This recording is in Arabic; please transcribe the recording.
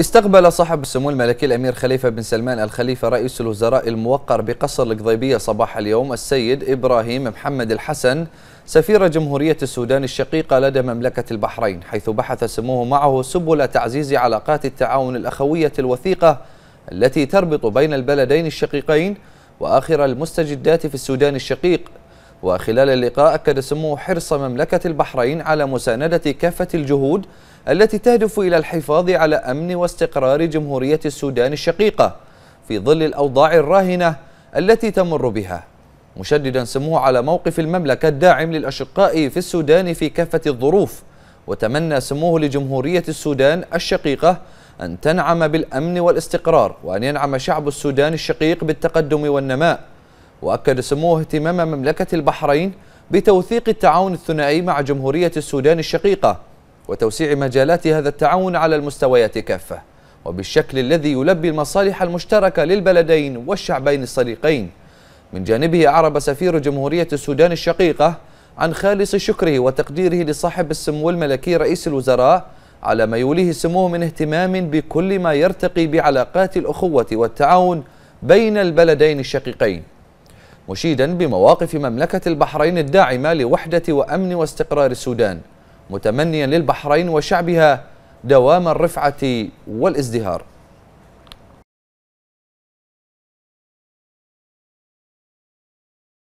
استقبل صاحب السمو الملكي الأمير خليفة بن سلمان الخليفة رئيس الوزراء الموقر بقصر القضيبية صباح اليوم السيد إبراهيم محمد الحسن سفير جمهورية السودان الشقيقة لدى مملكة البحرين حيث بحث سموه معه سبل تعزيز علاقات التعاون الأخوية الوثيقة التي تربط بين البلدين الشقيقين وآخر المستجدات في السودان الشقيق وخلال اللقاء أكد سمو حرص مملكة البحرين على مساندة كافة الجهود التي تهدف إلى الحفاظ على أمن واستقرار جمهورية السودان الشقيقة في ظل الأوضاع الراهنة التي تمر بها مشددا سموه على موقف المملكة الداعم للأشقاء في السودان في كافة الظروف وتمنى سموه لجمهورية السودان الشقيقة أن تنعم بالأمن والاستقرار وأن ينعم شعب السودان الشقيق بالتقدم والنماء وأكد سموه اهتمام مملكة البحرين بتوثيق التعاون الثنائي مع جمهورية السودان الشقيقة وتوسيع مجالات هذا التعاون على المستويات كافة وبالشكل الذي يلبي المصالح المشتركة للبلدين والشعبين الصديقين من جانبه أعرب سفير جمهورية السودان الشقيقة عن خالص شكره وتقديره لصاحب السمو الملكي رئيس الوزراء على ما يوليه سموه من اهتمام بكل ما يرتقي بعلاقات الأخوة والتعاون بين البلدين الشقيقين مشيدا بمواقف مملكة البحرين الداعمة لوحدة وأمن واستقرار السودان متمنيا للبحرين وشعبها دوام الرفعة والازدهار